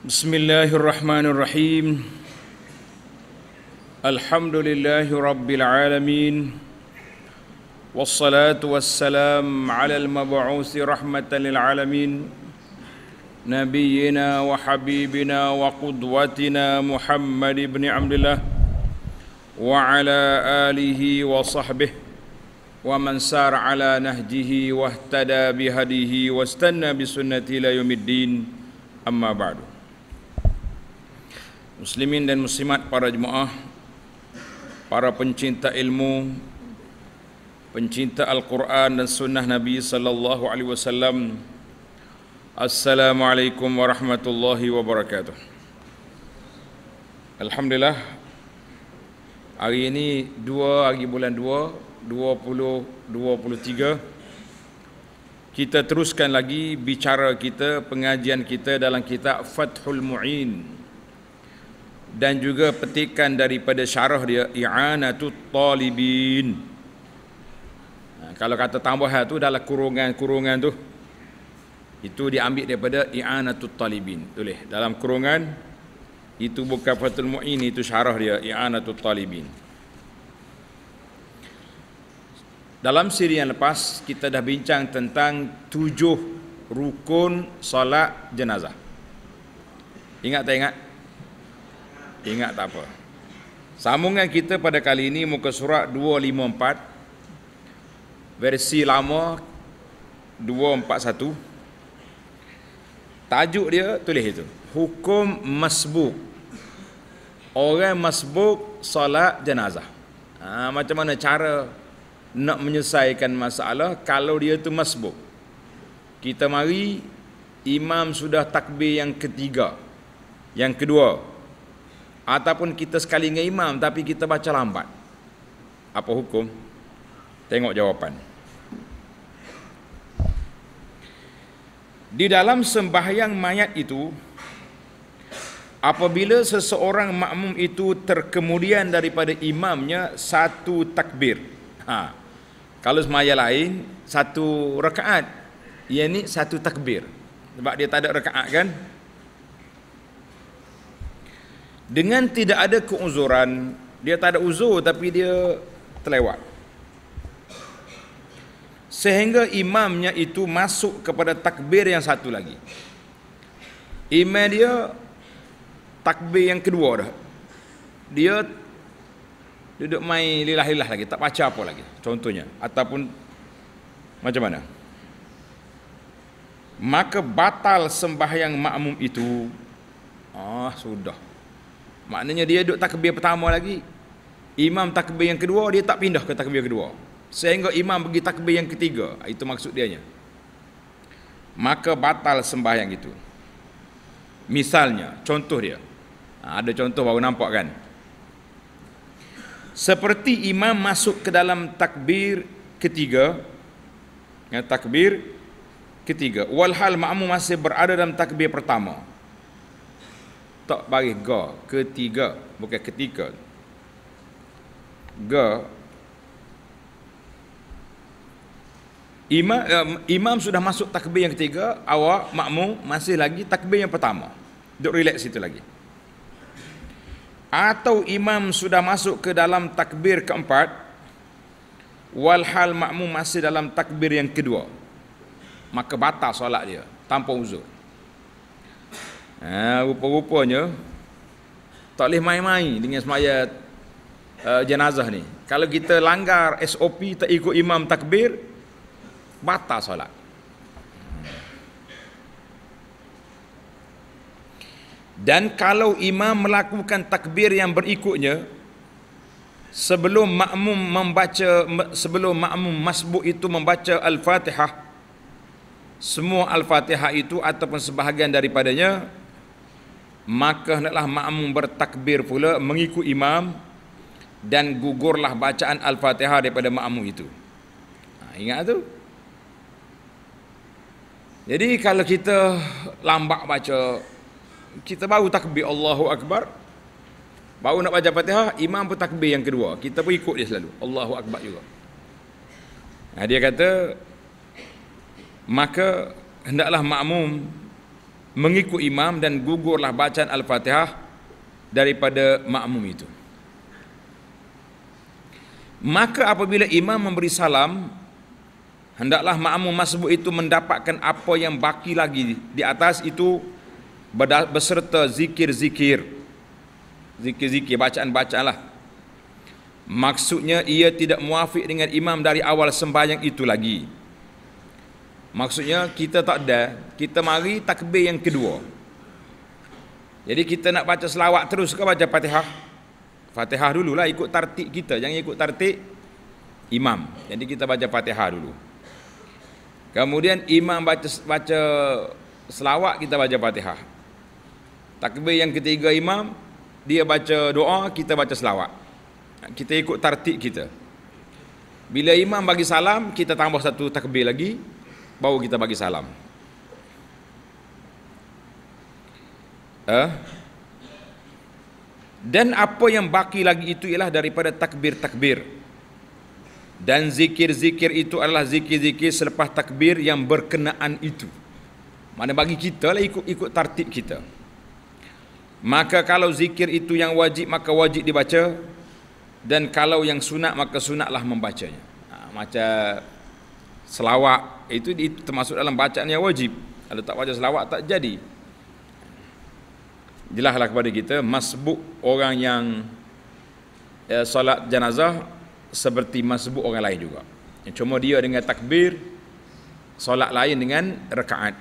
بسم الله الرحمن الرحيم الحمد لله رب العالمين والصلاة والسلام على المبعوث رحمة للعالمين نبينا وحبيبنا وقدوتنا محمد بن عبد الله وعلى آله وصحبه ومن سار على نهجه واهتدى بهديه واستنى بسنته لا يوم الدين أما بعد muslimin dan muslimat para jemaah para pencinta ilmu pencinta al-Quran dan sunnah Nabi sallallahu alaihi wasallam Assalamualaikum warahmatullahi wabarakatuh Alhamdulillah hari ini 2 hari bulan 2 2023 kita teruskan lagi bicara kita pengajian kita dalam kitab Fathul Muin dan juga petikan daripada syarah dia i'anatut talibin ha, kalau kata tambahan tu dalam kurungan-kurungan tu itu diambil daripada i'anatut talibin tulis dalam kurungan itu bukan fatul mu'in itu syarah dia i'anatut talibin dalam siri yang lepas kita dah bincang tentang tujuh rukun solat jenazah ingat tak ingat Ingat tak apa. Sambungan kita pada kali ini muka surat 254 versi lama 241. Tajuk dia tulis itu. Hukum masbuk. Orang masbuk solat jenazah. Ha, macam mana cara nak menyelesaikan masalah kalau dia tu masbuk. Kita mari imam sudah takbir yang ketiga. Yang kedua, ataupun kita sekali dengan imam tapi kita baca lambat apa hukum tengok jawapan di dalam sembahyang mayat itu apabila seseorang makmum itu terkemudian daripada imamnya satu takbir ha. kalau semaya lain satu rekaat yang ini satu takbir sebab dia tak ada rekaat kan dengan tidak ada keuzuran dia tak ada uzur tapi dia terlewat sehingga imamnya itu masuk kepada takbir yang satu lagi imam dia takbir yang kedua dah dia duduk mai lilah-lilah lagi tak baca apa lagi contohnya ataupun macam mana maka batal sembahyang makmum itu ah sudah maknanya dia duduk takbir pertama lagi imam takbir yang kedua dia tak pindah ke takbir kedua sehingga imam pergi takbir yang ketiga ah, itu maksud dianya maka batal sembahyang itu misalnya contoh dia ah, ada contoh baru nampak kan seperti imam masuk ke dalam takbir ketiga ya, takbir ketiga walhal makmum masih berada dalam takbir pertama tak baris ga ketiga bukan ketiga ga imam eh, imam sudah masuk takbir yang ketiga awak makmum masih lagi takbir yang pertama duduk relax situ lagi atau imam sudah masuk ke dalam takbir keempat walhal makmum masih dalam takbir yang kedua maka batal solat dia tanpa uzur Ha, rupa-rupanya tak boleh main-main dengan semayat uh, jenazah ni. Kalau kita langgar SOP tak ikut imam takbir, batal solat. Dan kalau imam melakukan takbir yang berikutnya sebelum makmum membaca sebelum makmum masbuk itu membaca al-Fatihah semua al-Fatihah itu ataupun sebahagian daripadanya maka hendaklah makmum bertakbir pula mengikut imam dan gugurlah bacaan al-fatihah daripada makmum itu ha, ingat tu jadi kalau kita lambat baca kita baru takbir Allahu Akbar baru nak baca fatihah imam pun takbir yang kedua kita pun ikut dia selalu Allahu Akbar juga Nah ha, dia kata maka hendaklah makmum mengikut imam dan gugurlah bacaan Al-Fatihah daripada makmum itu. Maka apabila imam memberi salam, hendaklah makmum masbuk itu mendapatkan apa yang baki lagi di atas itu berserta zikir-zikir. Zikir-zikir, bacaan-bacaanlah. Maksudnya ia tidak muafik dengan imam dari awal sembahyang itu Lagi. Maksudnya kita tak ada, kita mari takbir yang kedua. Jadi kita nak baca selawat terus ke baca Fatihah? Fatihah dulu lah ikut tartik kita, jangan ikut tartik imam. Jadi kita baca Fatihah dulu. Kemudian imam baca baca selawat kita baca Fatihah. Takbir yang ketiga imam dia baca doa, kita baca selawat. Kita ikut tartik kita. Bila imam bagi salam, kita tambah satu takbir lagi, Bawa kita bagi salam. Eh? Dan apa yang baki lagi itu ialah daripada takbir-takbir. Dan zikir-zikir itu adalah zikir-zikir selepas takbir yang berkenaan itu. Mana bagi kita lah ikut-ikut tartib kita. Maka kalau zikir itu yang wajib maka wajib dibaca dan kalau yang sunat maka sunatlah membacanya. Ha, macam selawat itu, itu termasuk dalam bacaan yang wajib kalau tak baca selawat tak jadi jelaslah kepada kita masbuk orang yang eh, solat jenazah seperti masbuk orang lain juga cuma dia dengan takbir solat lain dengan rekaat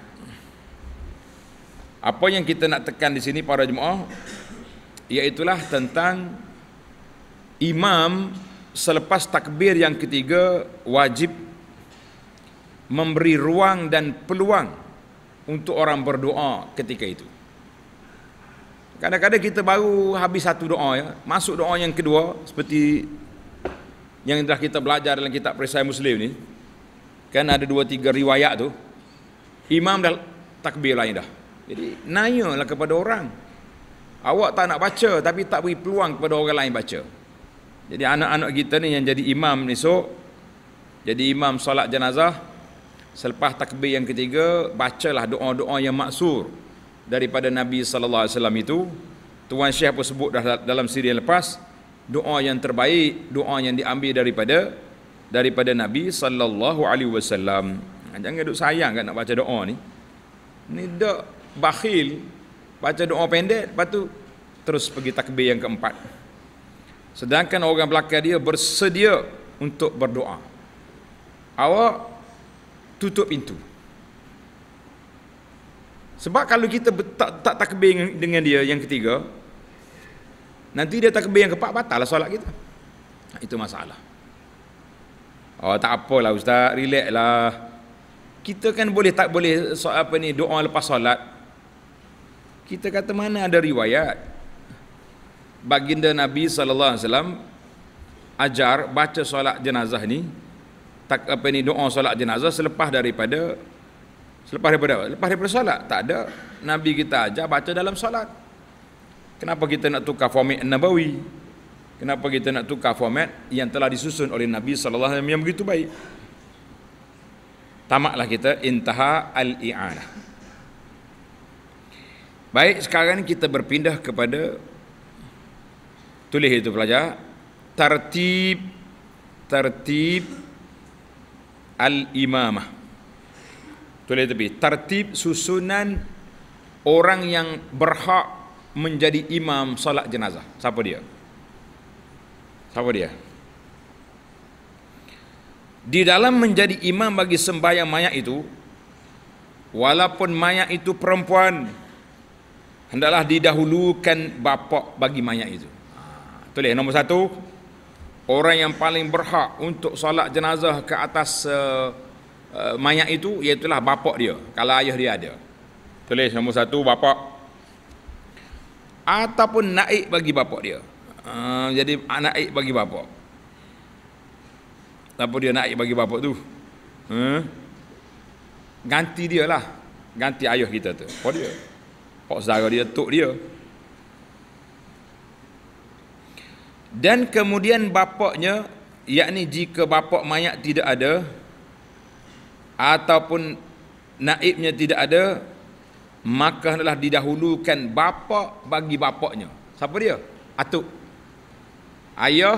apa yang kita nak tekan di sini para jemaah Iaitulah tentang Imam selepas takbir yang ketiga wajib memberi ruang dan peluang untuk orang berdoa ketika itu. Kadang-kadang kita baru habis satu doa ya, masuk doa yang kedua seperti yang telah kita belajar dalam kitab perisai Muslim ni. Kan ada dua tiga riwayat tu. Imam dah takbir lain dah. Jadi nanyalah kepada orang. Awak tak nak baca tapi tak beri peluang kepada orang lain baca. Jadi anak-anak kita ni yang jadi imam esok jadi imam solat jenazah selepas takbir yang ketiga bacalah doa-doa yang maksur daripada Nabi sallallahu alaihi wasallam itu tuan syekh pun sebut dalam siri yang lepas doa yang terbaik doa yang diambil daripada daripada Nabi sallallahu alaihi wasallam jangan duduk sayang kan nak baca doa ni ni dak bakhil baca doa pendek lepas tu terus pergi takbir yang keempat sedangkan orang belakang dia bersedia untuk berdoa awak tutup pintu. Sebab kalau kita tak tak takbir dengan dia yang ketiga, nanti dia takbir yang keempat batal lah solat kita. Itu masalah. Oh tak apalah ustaz, relax lah. Kita kan boleh tak boleh so, apa ni doa lepas solat. Kita kata mana ada riwayat baginda Nabi sallallahu alaihi wasallam ajar baca solat jenazah ni tak apa ni doa solat jenazah selepas daripada selepas daripada lepas daripada solat tak ada nabi kita ajar baca dalam solat kenapa kita nak tukar format nabawi kenapa kita nak tukar format yang telah disusun oleh nabi sallallahu alaihi wasallam yang begitu baik Tamaklah kita intaha al i'anah baik sekarang kita berpindah kepada tulis itu pelajar tertib tertib al-imamah. Tulis tepi. Tertib susunan orang yang berhak menjadi imam solat jenazah. Siapa dia? Siapa dia? Di dalam menjadi imam bagi sembahyang mayat itu, walaupun mayat itu perempuan, hendaklah didahulukan bapak bagi mayat itu. Ah, tulis nombor satu, orang yang paling berhak untuk solat jenazah ke atas uh, uh, mayat itu iaitulah bapak dia kalau ayah dia ada tulis nombor satu bapak ataupun naik bagi bapak dia uh, jadi naik bagi bapak apa dia naik bagi bapak tu hmm? ganti dia lah ganti ayah kita tu apa dia pak saudara dia tok dia dan kemudian bapaknya yakni jika bapak mayat tidak ada ataupun naibnya tidak ada maka hendaklah didahulukan bapak bagi bapaknya siapa dia atuk ayah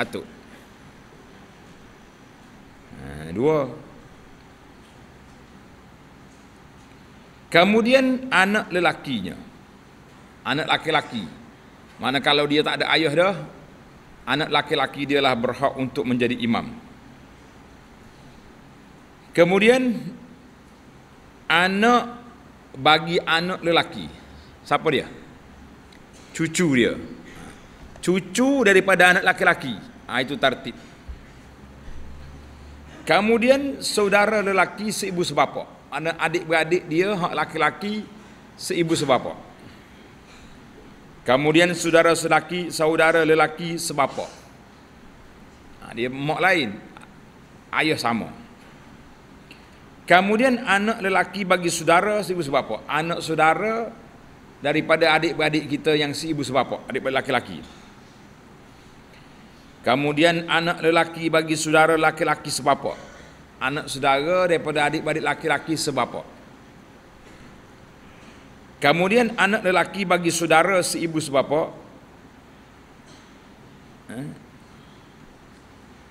atuk ha, dua kemudian anak lelakinya anak laki-laki mana kalau dia tak ada ayah dah anak laki-laki dialah berhak untuk menjadi imam. Kemudian anak bagi anak lelaki. Siapa dia? Cucu dia. Cucu daripada anak laki-laki. Ha, itu tertib. Kemudian saudara lelaki seibu sebapa. Anak adik-beradik dia hak laki-laki seibu sebapa. Kemudian saudara lelaki, saudara lelaki sebapa. Ha, dia mak lain. Ayah sama. Kemudian anak lelaki bagi saudara si seibu sebapa. Anak saudara daripada adik adik kita yang si seibu sebapa. Adik lelaki-laki. Kemudian anak lelaki bagi saudara lelaki-laki sebapa. Anak saudara daripada adik adik lelaki-laki sebapa. Kemudian anak lelaki bagi saudara seibu sebapa. Eh?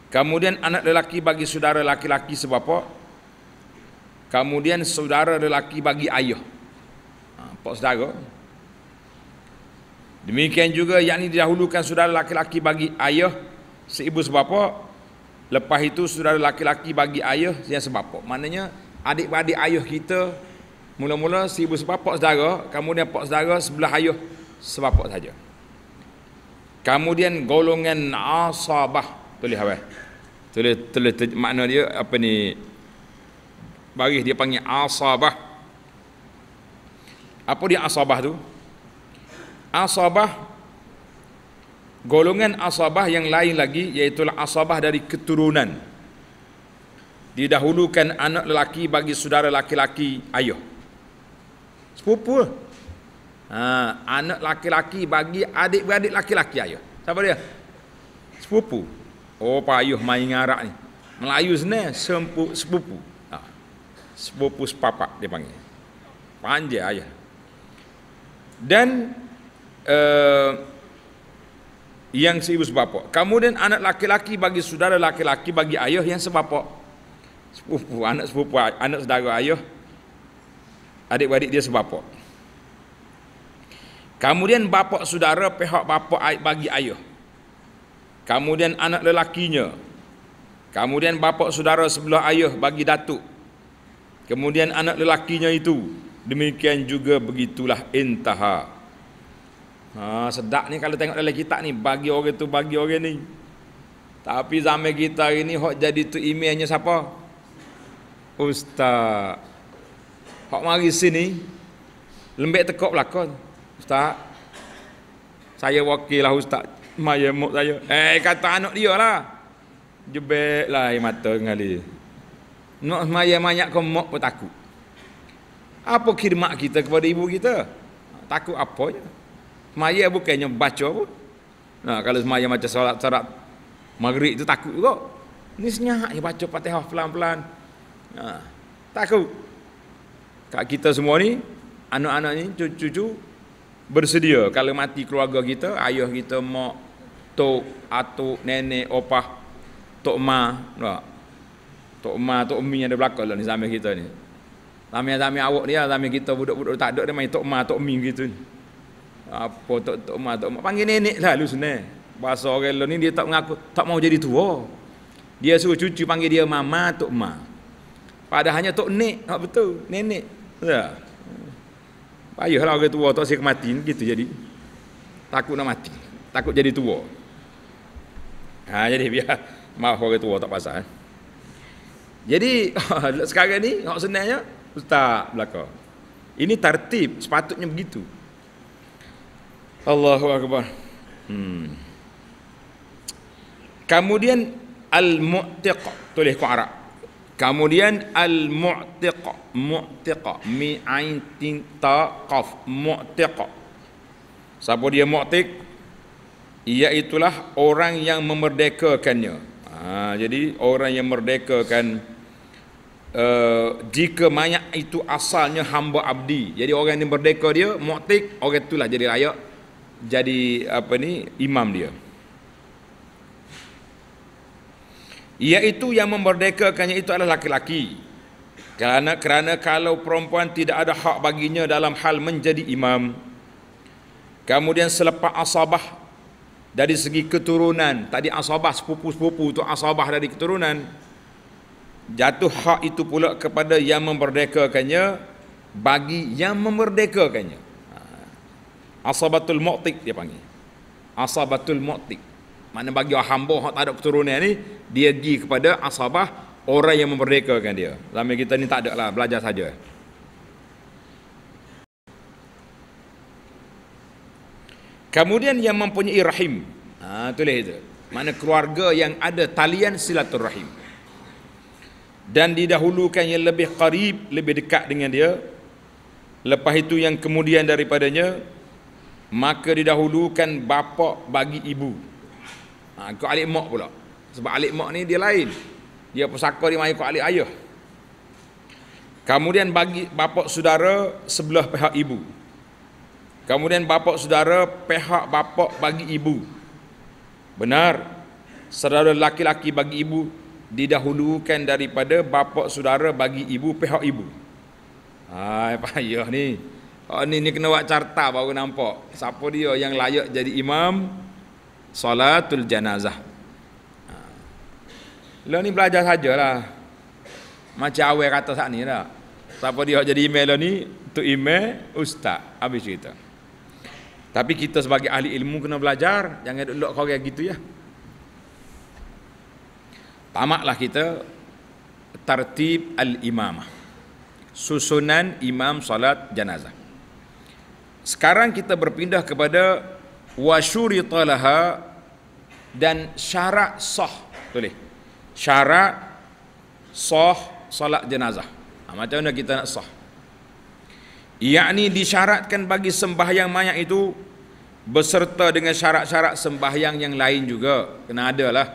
Kemudian anak lelaki bagi saudara laki-laki sebapa. Kemudian saudara lelaki bagi ayah. Ha, Pak saudara. Demikian juga yang ini didahulukan saudara laki-laki bagi ayah seibu sebapa. Lepas itu saudara laki-laki bagi ayah yang sebapa. Maknanya adik-adik ayah kita Mula-mula si ibu sepapak saudara, kemudian pak saudara sebelah ayah sepapak saja. Kemudian golongan asabah tulis apa? Tulis, tulis tulis makna dia apa ni? Baris dia panggil asabah. Apa dia asabah tu? Asabah golongan asabah yang lain lagi iaitu asabah dari keturunan. Didahulukan anak lelaki bagi saudara lelaki laki ayah. Sepupu. Ha, anak laki-laki bagi adik-beradik laki-laki ayah. Siapa dia? Sepupu. Oh, payuh main ngarak ni. Melayu sempu sepupu. Ha. Sepupu sepapak dia panggil. Panjang ayah. Dan uh, yang seibu sebapak. Kemudian anak laki-laki bagi saudara laki-laki bagi ayah yang sebapak. Sepupu, anak sepupu, anak saudara ayah adik adik dia sebab apa? Kemudian bapak saudara pihak bapak bagi ayah. Kemudian anak lelakinya. Kemudian bapak saudara sebelah ayah bagi datuk. Kemudian anak lelakinya itu. Demikian juga begitulah intaha. Ha, sedap ni kalau tengok dalam kitab ni. Bagi orang tu, bagi orang ni. Tapi zaman kita ini, hok jadi tu imejnya siapa? Ustaz. Pak mari sini lembek tekok belakon ustaz saya wakil lah ustaz maya mok saya eh kata anak dia lah jebek lah air mata dengan nak maya banyak kau mok pun takut apa khidmat kita kepada ibu kita takut apa je maya bukannya baca pun nah kalau semaya macam salat, solat maghrib tu takut juga ni senyap je baca patihah pelan-pelan nah, takut kak kita semua ni anak-anak ni cucu-cucu bersedia kalau mati keluarga kita ayah kita mak tok atuk nenek opah tok ma tak tok ma tok mi ada belakang lah ni sambil kita ni sambil-sambil awak dia lah, sambil kita budak-budak tak ada dia main tok ma tok mi gitu ni apa tok tok ma tok ma panggil nenek lah lu sebenar bahasa orang lah ni dia tak mengaku tak mau jadi tua dia suruh cucu panggil dia mama tok ma pada hanya tok nek, tak betul, nenek. Ya. Payahlah orang tua tak sik mati gitu jadi. Takut nak mati, takut jadi tua. Ha jadi biar mak orang tua tak pasal. Eh. Jadi sekarang ni hak senangnya ustaz belaka. Ini tertib sepatutnya begitu. Allahu akbar. Hmm. Kemudian al-mu'tiq tulis ku Arab. Kemudian al-mu'tiq, mu'tiq, mi'ain tin ta qaf, mu'tiq. Siapa dia mu'tiq? Iaitulah orang yang memerdekakannya. Ha, jadi orang yang merdekakan uh, jika mayat itu asalnya hamba abdi. Jadi orang yang merdeka dia, mu'tiq, orang itulah jadi layak jadi apa ni imam dia. iaitu yang memerdekakannya itu adalah laki-laki kerana kerana kalau perempuan tidak ada hak baginya dalam hal menjadi imam kemudian selepas asabah dari segi keturunan tadi asabah sepupu-sepupu itu asabah dari keturunan jatuh hak itu pula kepada yang memerdekakannya bagi yang memerdekakannya ha. asabatul mu'tiq dia panggil asabatul mu'tiq mana bagi orang hamba yang tak ada keturunan ni dia pergi kepada asabah orang yang memerdekakan dia lama kita ni tak ada lah belajar saja kemudian yang mempunyai rahim ha, tulis itu mana keluarga yang ada talian silaturahim dan didahulukan yang lebih karib lebih dekat dengan dia lepas itu yang kemudian daripadanya maka didahulukan bapa bagi ibu ha, ikut alik mak pula sebab alik mak ni dia lain dia pesaka dia main ikut alik ayah kemudian bagi bapak saudara sebelah pihak ibu kemudian bapak saudara pihak bapak bagi ibu benar saudara laki-laki bagi ibu didahulukan daripada bapak saudara bagi ibu pihak ibu Hai payah ni Oh ni ni kena buat carta baru nampak Siapa dia yang layak jadi imam Salatul janazah. Ha. Lo ni belajar sajalah. Macam awal kata saat ni lah. Siapa dia jadi email lo ni, tu email ustaz. Habis cerita. Tapi kita sebagai ahli ilmu kena belajar, jangan duduk kau kayak gitu ya. Tamaklah kita tertib al-imamah. Susunan imam salat janazah. Sekarang kita berpindah kepada wa syuritalaha dan syarat sah boleh syarat sah solat jenazah ha, macam mana kita nak sah yakni disyaratkan bagi sembahyang mayat itu beserta dengan syarat-syarat sembahyang yang lain juga kena ada lah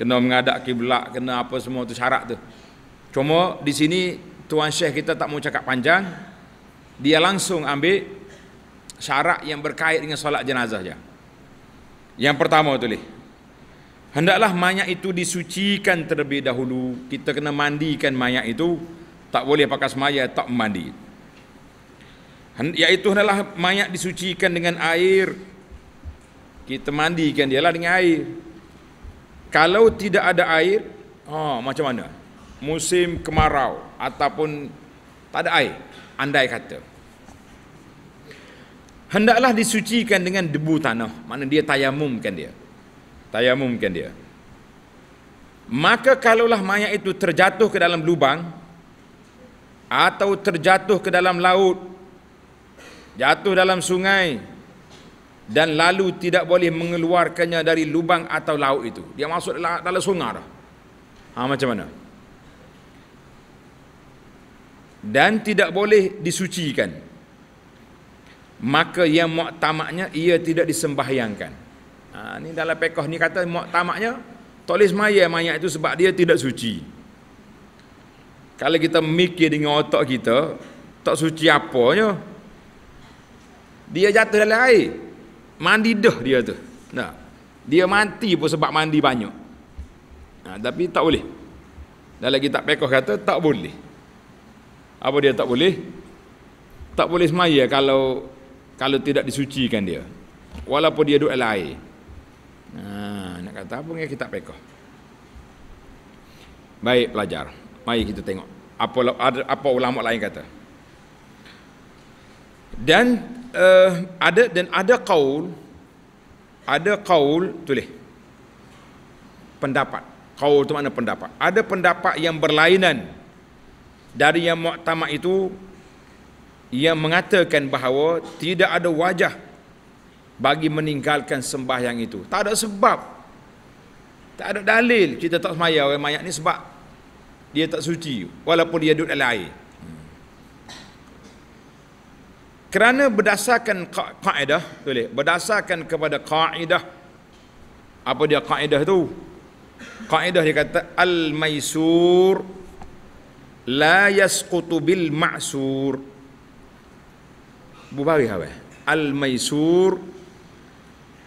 kena mengadak kiblat kena apa semua tu syarat tu cuma di sini tuan syekh kita tak mau cakap panjang dia langsung ambil syarat yang berkait dengan solat jenazah saja. yang pertama tu Hendaklah mayat itu disucikan terlebih dahulu. Kita kena mandikan mayat itu. Tak boleh pakai semaya, tak mandi. Iaitu hendaklah mayat disucikan dengan air. Kita mandikan dia lah dengan air. Kalau tidak ada air, oh, macam mana? Musim kemarau ataupun tak ada air. Andai kata. Hendaklah disucikan dengan debu tanah. Maksudnya dia tayamumkan dia tayamumkan dia maka kalaulah mayat itu terjatuh ke dalam lubang atau terjatuh ke dalam laut jatuh dalam sungai dan lalu tidak boleh mengeluarkannya dari lubang atau laut itu dia masuk dalam, sungai dah ha macam mana dan tidak boleh disucikan maka yang muktamaknya ia tidak disembahyangkan Ha, ni dalam pekoh ni kata tamaknya tulis mayat mayat itu sebab dia tidak suci. Kalau kita mikir dengan otak kita, tak suci apanya. Dia jatuh dalam air. Mandi dah dia tu. Nah. Dia mati pun sebab mandi banyak. Nah, ha, tapi tak boleh. Dalam kitab pekoh kata tak boleh. Apa dia tak boleh? Tak boleh semaya kalau kalau tidak disucikan dia. Walaupun dia duduk dalam air. Ha, nak kata apa dengan kita pekoh? Baik pelajar, mari kita tengok apa, apa ulama lain kata. Dan uh, ada dan ada kaul, ada kaul tulis pendapat. Kaul tu mana pendapat? Ada pendapat yang berlainan dari yang muktamad itu yang mengatakan bahawa tidak ada wajah bagi meninggalkan sembahyang itu. Tak ada sebab. Tak ada dalil kita tak semayang orang mayat ni sebab dia tak suci walaupun dia duduk dalam air. Kerana berdasarkan kaedah, boleh, berdasarkan kepada kaedah, apa dia kaedah tu? Kaedah dia kata, Al-Maisur la yasqutu bil ma'sur. Bubari hawa. Al-Maisur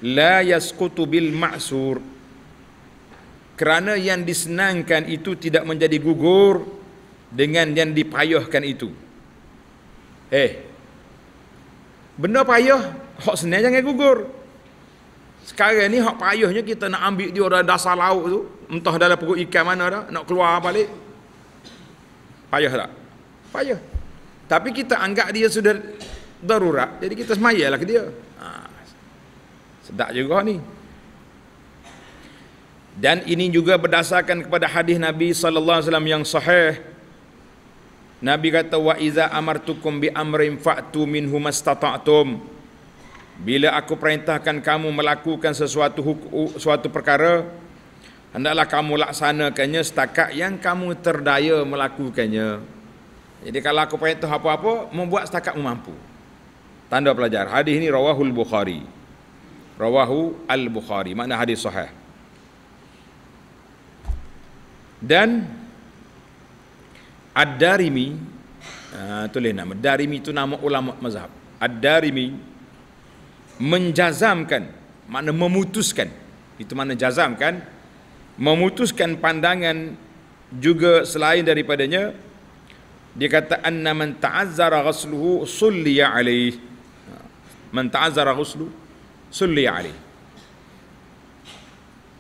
la yaskutu bil ma'sur kerana yang disenangkan itu tidak menjadi gugur dengan yang dipayuhkan itu eh benda payuh hok senang jangan gugur sekarang ni hok payuhnya kita nak ambil dia orang dasar laut tu entah dalam perut ikan mana dah nak keluar balik payuh tak payuh tapi kita anggap dia sudah darurat jadi kita semayalah ke dia Sedap juga ni. Dan ini juga berdasarkan kepada hadis Nabi sallallahu alaihi wasallam yang sahih. Nabi kata wa iza amartukum bi amrin fa'tu minhu mastata'tum. Bila aku perintahkan kamu melakukan sesuatu suatu perkara, hendaklah kamu laksanakannya setakat yang kamu terdaya melakukannya. Jadi kalau aku perintah apa-apa, membuat setakat mampu. Tanda pelajar. Hadis ini rawahul Bukhari rawahu al-bukhari makna hadis sahih dan ad-darimi uh, tulis nama darimi itu nama ulama mazhab ad-darimi menjazamkan makna memutuskan itu makna jazamkan memutuskan pandangan juga selain daripadanya dia kata anna man ta'azzara ghusluhu sulliya alaih ah, man ta'azzara ghusluhu sulli Ali.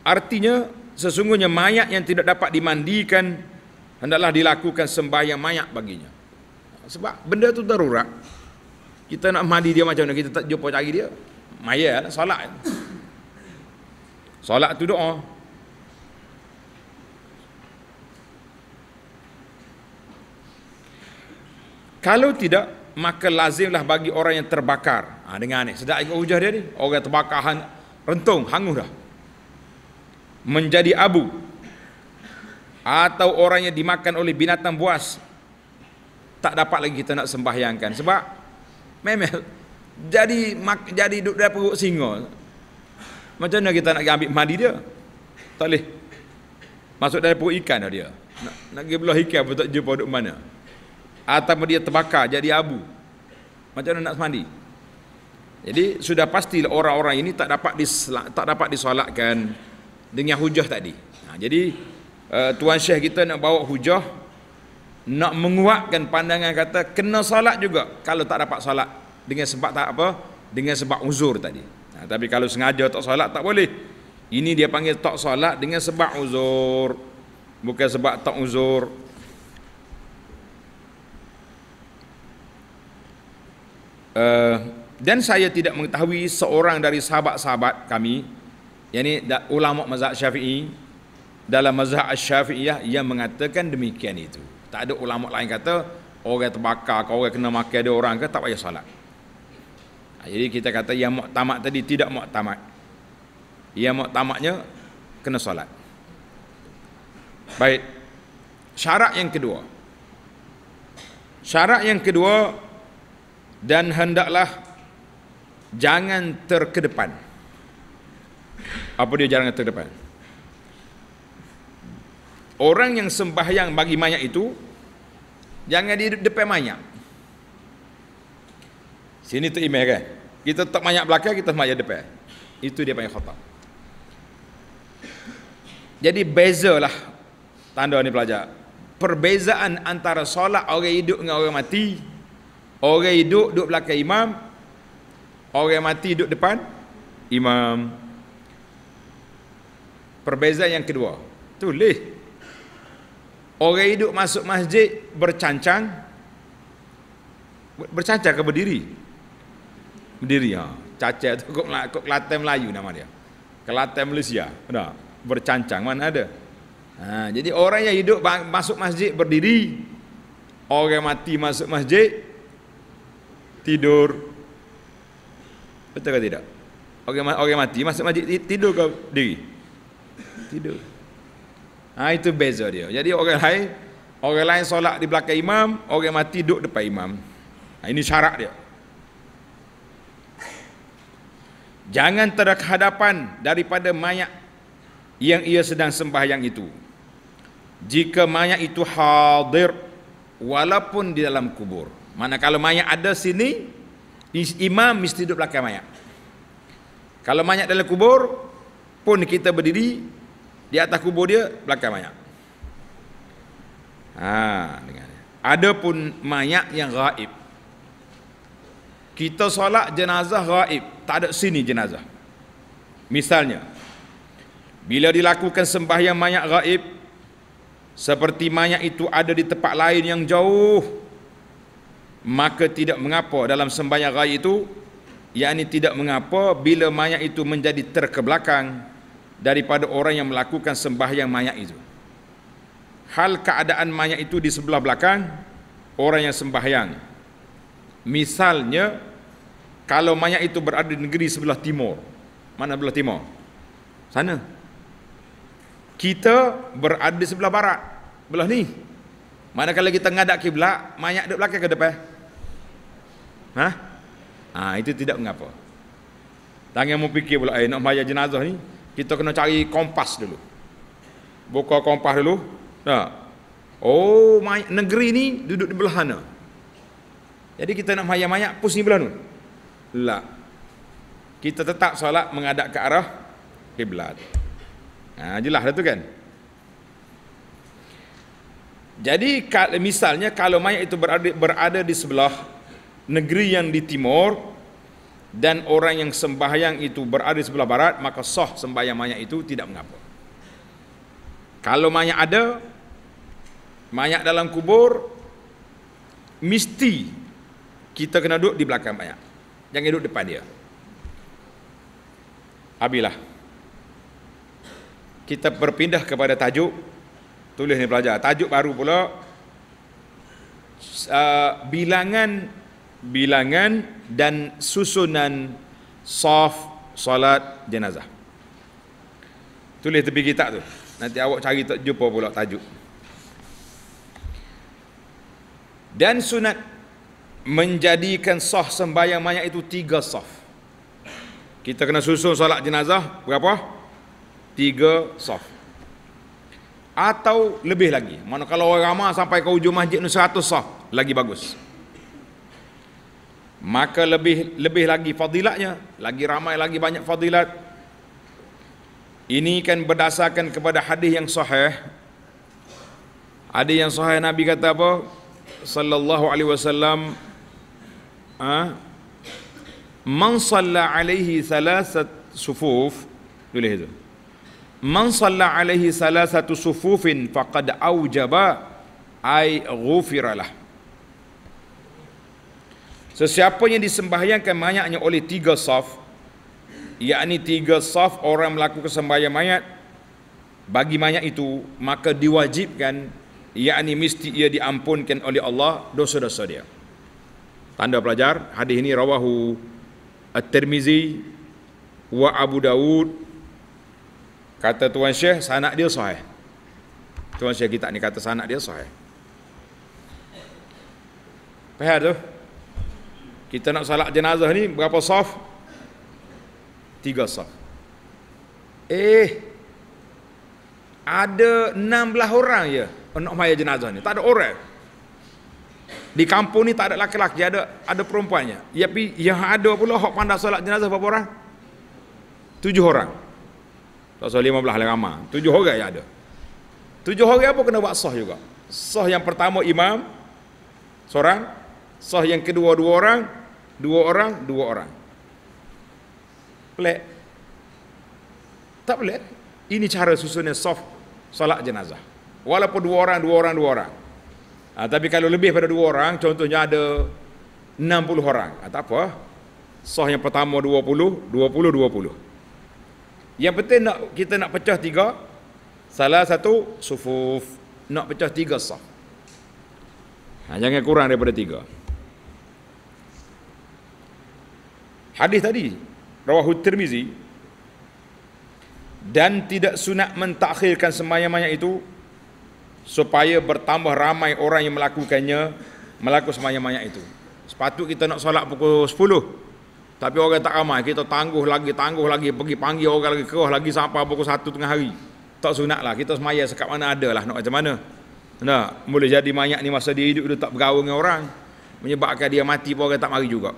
Artinya sesungguhnya mayat yang tidak dapat dimandikan hendaklah dilakukan sembahyang mayat baginya. Sebab benda tu darurat. Kita nak mandi dia macam mana kita tak jumpa cari dia. Mayat lah, solat. Kan. Solat tu doa. Kalau tidak maka lazimlah bagi orang yang terbakar. Ha, dengar ni, sedap ikut hujah dia ni. Orang terbakar hang, rentung, hangus dah. Menjadi abu. Atau orang yang dimakan oleh binatang buas. Tak dapat lagi kita nak sembahyangkan. Sebab memel. Jadi mak, jadi duduk dari perut singa. Macam mana kita nak pergi ambil madi dia? Tak boleh. Masuk dari perut ikan dah dia. Nak, nak pergi belah ikan pun tak jumpa duduk Mana? atau dia terbakar jadi abu. Macam mana nak mandi? Jadi sudah pasti orang-orang ini tak dapat dis, tak dapat disolatkan dengan hujah tadi. Ha, jadi uh, tuan syekh kita nak bawa hujah nak menguatkan pandangan kata kena solat juga kalau tak dapat solat dengan sebab tak apa dengan sebab uzur tadi. Ha, tapi kalau sengaja tak solat tak boleh. Ini dia panggil tak solat dengan sebab uzur bukan sebab tak uzur. Eh, dan saya tidak mengetahui seorang dari sahabat-sahabat kami yakni ulama mazhab Syafi'i dalam mazhab Syafi'iyah yang mengatakan demikian itu tak ada ulama lain kata orang terbakar kau orang kena makan dia orang ke tak payah solat ha, jadi kita kata yang muktamad tadi tidak mak muktamad yang muktamadnya kena solat baik syarat yang kedua syarat yang kedua dan hendaklah jangan terkedepan apa dia jangan terkedepan orang yang sembahyang bagi mayat itu jangan di depan mayat sini tu email kan kita tak mayat belakang kita mayat depan itu dia panggil khotbah jadi bezalah tanda ni pelajar perbezaan antara solat orang hidup dengan orang mati Orang hidup duduk belakang imam, orang mati duduk depan imam. Perbezaan yang kedua, tulis. Orang hidup masuk masjid bercancang bercacah ke berdiri? Berdiri ha. Cacah tu kok nak kok Melayu nama dia. Kelantan Malaysia. Nah, bercancang mana ada? Ha, jadi orang yang hidup masuk masjid berdiri, orang mati masuk masjid tidur betul ke tidak orang orang mati masuk masjid tidur ke diri tidur ha, itu beza dia jadi orang lain orang lain solat di belakang imam orang mati duduk depan imam ha, ini syarat dia jangan terhadapan daripada mayat yang ia sedang sembahyang itu jika mayat itu hadir walaupun di dalam kubur mana kalau mayat ada sini, imam mesti duduk belakang mayat. Kalau mayat dalam kubur, pun kita berdiri di atas kubur dia belakang mayat. Ha, dengar. Ada pun mayat yang raib. Kita solat jenazah raib, tak ada sini jenazah. Misalnya, bila dilakukan sembahyang mayat raib, seperti mayat itu ada di tempat lain yang jauh, maka tidak mengapa dalam sembahyang raya itu yakni tidak mengapa bila mayat itu menjadi terkebelakang daripada orang yang melakukan sembahyang mayat itu hal keadaan mayat itu di sebelah belakang orang yang sembahyang misalnya kalau mayat itu berada di negeri sebelah timur mana sebelah timur sana kita berada di sebelah barat sebelah ni mana kalau kita ngadap kiblat mayat di belakang ke depan Ha? ha itu tidak mengapa. Tangan mau fikir pula, eh, nak maya jenazah ni, kita kena cari kompas dulu. Buka kompas dulu. Tak? Oh, may- negeri ni duduk di belahan. mana? Jadi kita nak maya mayat pusing belah tu. Lah. Kita tetap solat menghadap ke arah kiblat. Ha, jelas dah tu kan? Jadi misalnya kalau mayat itu berada, berada di sebelah negeri yang di timur dan orang yang sembahyang itu berada di sebelah barat maka sah sembahyang mayat itu tidak mengapa kalau mayat ada mayat dalam kubur mesti kita kena duduk di belakang mayat jangan duduk depan dia abilah kita berpindah kepada tajuk tulis ni pelajar tajuk baru pula uh, bilangan bilangan dan susunan saf solat jenazah. Tulis tepi kitab tu. Nanti awak cari tak jumpa pula tajuk. Dan sunat menjadikan sah sembahyang mayat itu tiga saf. Kita kena susun salat jenazah berapa? Tiga saf. Atau lebih lagi. Mana kalau orang ramah sampai ke hujung masjid ni seratus saf. Lagi Bagus maka lebih lebih lagi fadilatnya lagi ramai lagi banyak fadilat ini kan berdasarkan kepada hadis yang sahih hadis yang sahih nabi kata apa sallallahu alaihi wasallam ha? man salla alaihi salasat sufuf tulis tu, man salla alaihi salasat sufufin faqad aujaba ay ghufiralah Sesiapa yang disembahyangkan mayatnya oleh tiga saf yakni tiga saf orang melakukan sembahyang mayat bagi mayat itu maka diwajibkan yakni mesti ia diampunkan oleh Allah dosa-dosa dia. Tanda pelajar hadis ini rawahu At-Tirmizi wa Abu Dawud kata tuan syekh sanak dia sahih. Tuan syekh kita ni kata sanak dia sahih. Faham tu? Kita nak salat jenazah ni berapa saf? Tiga saf. Eh, ada enam belah orang ya nak maya jenazah ni. Tak ada orang. Di kampung ni tak ada laki-laki, ada ada perempuannya. Ya, tapi yang ada pula hok pandai solat jenazah berapa orang? Tujuh orang. Tak usah lima belah lah Tujuh orang yang ada. Tujuh orang apa kena buat sah juga. Sah yang pertama imam, seorang. Sah yang kedua dua orang, Dua orang, dua orang. Pelik. Tak pelik. Ini cara susunnya soft solat jenazah. Walaupun dua orang, dua orang, dua orang. Ha, tapi kalau lebih pada dua orang, contohnya ada 60 orang. Ha, tak apa. Soh yang pertama 20, 20, 20. Yang penting nak kita nak pecah tiga. Salah satu, sufuf. Nak pecah tiga soh. Ha, jangan kurang daripada tiga. Tiga. Hadis tadi rawahu Tirmizi dan tidak sunat mentakhirkan semayang-mayang itu supaya bertambah ramai orang yang melakukannya melakukan semayang-mayang itu. Sepatut kita nak solat pukul 10. Tapi orang tak ramai, kita tangguh lagi, tangguh lagi, pergi panggil orang lagi, keruh lagi sampai pukul satu tengah hari. Tak sunat lah, kita semaya sekat mana ada lah, nak macam mana. Nah, boleh jadi mayat ni masa dia hidup dia tak bergaul dengan orang. Menyebabkan dia mati pun orang tak mari juga.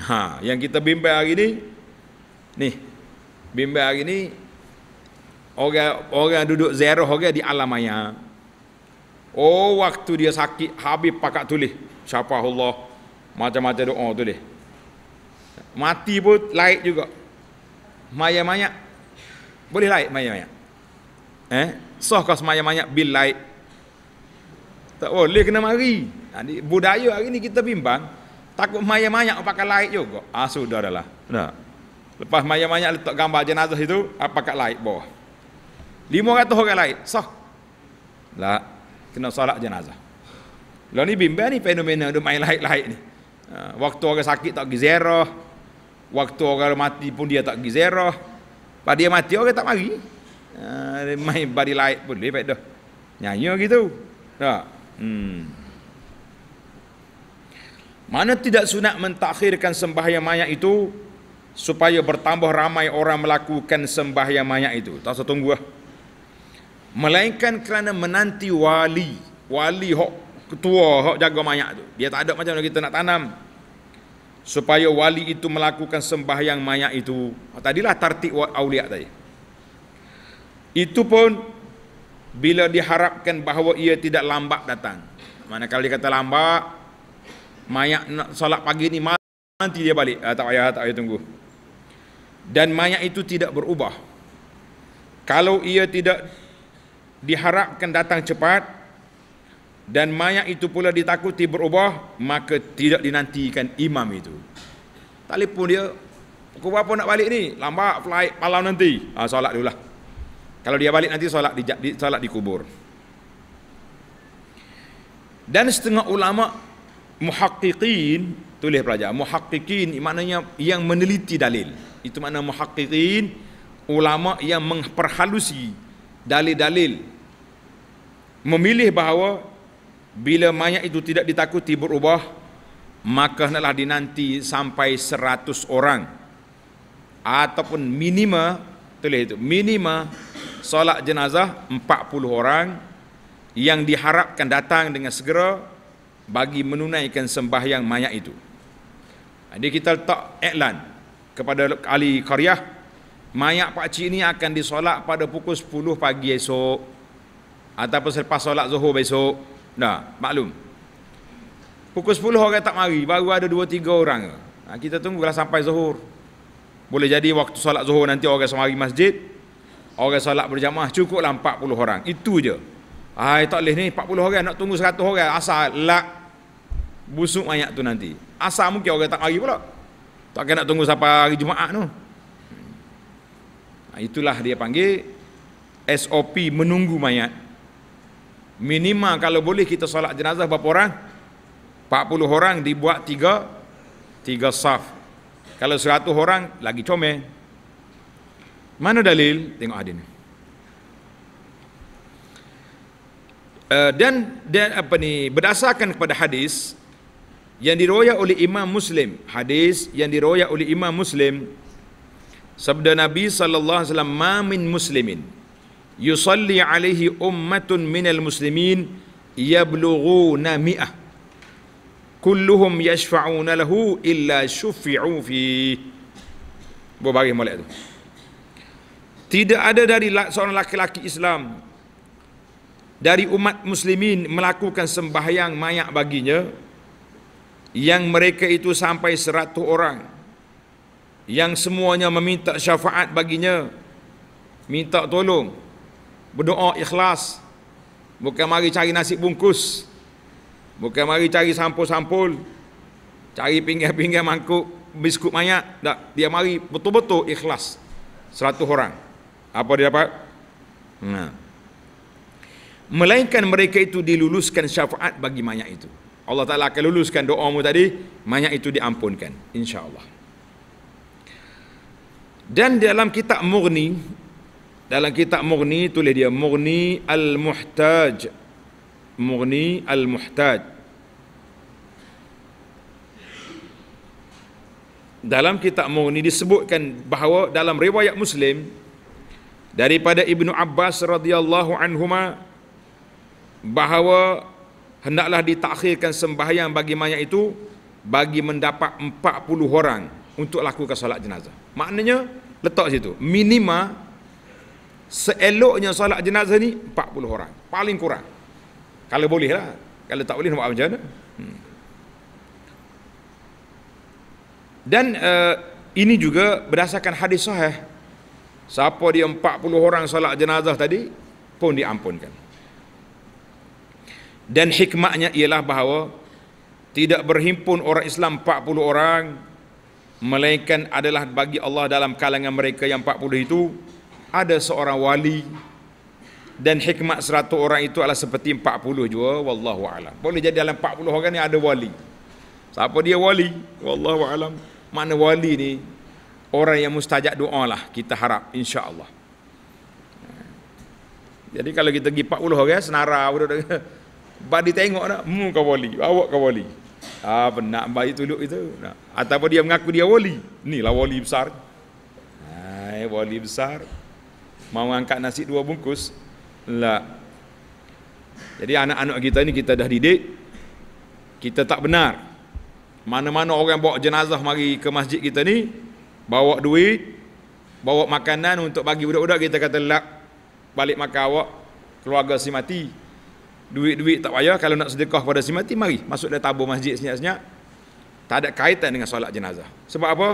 Ha, yang kita bimbang hari ni ni. Bimbang hari ni orang orang duduk zero orang di alam maya. Oh waktu dia sakit habis pakak tulis siapa Allah macam-macam doa tulis. Mati pun laik juga. Maya-maya boleh laik maya-maya. Eh, sah kau semaya-maya bil laik. Tak boleh kena mari. Jadi budaya hari ni kita bimbang. Takut mayat-mayat pakai laik juga. Ah sudah dah lah. Nah. Lepas mayat-mayat letak gambar jenazah itu, apa kat laik bawah. 500 orang laik. Sah. Lah, kena solat jenazah. Lah ni bimba ni fenomena dia main laik-laik ni. Ah, waktu orang sakit tak pergi zerah. Waktu orang mati pun dia tak pergi zerah. Pada dia mati orang tak mari. Ah, dia main bari laik pun. dia Lepas dah. Nyanyi gitu. Tak. Hmm. Mana tidak sunat mentakhirkan sembahyang mayat itu supaya bertambah ramai orang melakukan sembahyang mayat itu. Tak usah tunggu lah. Melainkan kerana menanti wali. Wali hok ketua hok jaga mayat tu. Dia tak ada macam mana kita nak tanam. Supaya wali itu melakukan sembahyang mayat itu. Ah, tadilah tartik awliya tadi. Itu pun bila diharapkan bahawa ia tidak lambat datang. Manakala dia kata lambat, mayat nak solat pagi ni nanti dia balik ah, tak payah tak payah tunggu dan mayat itu tidak berubah kalau ia tidak diharapkan datang cepat dan mayat itu pula ditakuti berubah maka tidak dinantikan imam itu telefon dia pukul apa nak balik ni lambat flight malam nanti ah, solat dululah kalau dia balik nanti solat di, di dikubur. dan setengah ulama muhaqqiqin tulis pelajar muhaqqiqin maknanya yang meneliti dalil itu makna muhaqqiqin ulama yang memperhalusi dalil-dalil memilih bahawa bila mayat itu tidak ditakuti berubah maka hendaklah dinanti sampai 100 orang ataupun minima tulis itu minima solat jenazah 40 orang yang diharapkan datang dengan segera bagi menunaikan sembahyang mayat itu. Jadi kita letak iklan kepada ahli karyah, mayat pakcik ini akan disolat pada pukul 10 pagi esok ataupun selepas solat zuhur besok. Dah, maklum. Pukul 10 orang tak mari, baru ada 2 3 orang. Ha, kita lah sampai zuhur. Boleh jadi waktu solat zuhur nanti orang semari masjid, orang solat berjamaah cukuplah 40 orang. Itu je. Hai tak boleh ni 40 orang nak tunggu 100 orang asal lah busuk mayat tu nanti. Asal mungkin orang tak lagi pula. Tak kena tunggu sampai hari Jumaat tu. Nah, ha, itulah dia panggil SOP menunggu mayat. Minima kalau boleh kita salat jenazah berapa orang? 40 orang dibuat 3 3 saf. Kalau 100 orang lagi comel. Mana dalil? Tengok hadis ni. Uh, dan dan apa ni berdasarkan kepada hadis yang diroya oleh Imam Muslim hadis yang diroya oleh Imam Muslim sabda Nabi sallallahu alaihi wasallam ma min muslimin yusalli alaihi ummatun minal muslimin yablughuna mi'ah kulluhum yashfa'un lahu illa shufi'u fi berbagai molek tu tidak ada dari seorang laki-laki Islam dari umat muslimin melakukan sembahyang mayat baginya yang mereka itu sampai seratus orang yang semuanya meminta syafaat baginya minta tolong berdoa ikhlas bukan mari cari nasi bungkus bukan mari cari sampul-sampul cari pinggir-pinggir mangkuk biskut mayat tak dia mari betul-betul ikhlas seratus orang apa dia dapat nah. melainkan mereka itu diluluskan syafaat bagi mayat itu Allah Ta'ala akan luluskan doamu tadi mayat itu diampunkan insya Allah dan dalam kitab murni dalam kitab murni tulis dia murni al-muhtaj murni al-muhtaj dalam kitab murni disebutkan bahawa dalam riwayat muslim daripada Ibnu Abbas radhiyallahu anhuma bahawa hendaklah ditakhirkan sembahyang bagi mayat itu bagi mendapat 40 orang untuk lakukan salat jenazah. Maknanya letak situ. Minima seeloknya solat jenazah ni 40 orang. Paling kurang. Kalau boleh lah. Kalau tak boleh nak buat macam mana. Hmm. Dan uh, ini juga berdasarkan hadis sahih. Siapa dia 40 orang salat jenazah tadi pun diampunkan dan hikmahnya ialah bahawa tidak berhimpun orang Islam 40 orang melainkan adalah bagi Allah dalam kalangan mereka yang 40 itu ada seorang wali dan hikmat 100 orang itu adalah seperti 40 juga. wallahu alam boleh jadi dalam 40 orang ni ada wali siapa dia wali wallahu alam mana wali ni orang yang mustajab doa lah kita harap insya Allah. jadi kalau kita pergi 40 orang senara Bak dia tengok nak, mu hmm, kau wali, awak kau wali. Ah, benak bayi tuluk itu. Nak. Ataupun dia mengaku dia wali. Inilah wali besar. Hai, wali besar. Mau angkat nasi dua bungkus. Lah. Jadi anak-anak kita ini kita dah didik. Kita tak benar. Mana-mana orang yang bawa jenazah mari ke masjid kita ni, bawa duit, bawa makanan untuk bagi budak-budak kita kata lap balik makan awak keluarga si mati duit-duit tak payah kalau nak sedekah pada si mati mari masuk dalam tabung masjid senyap-senyap tak ada kaitan dengan solat jenazah sebab apa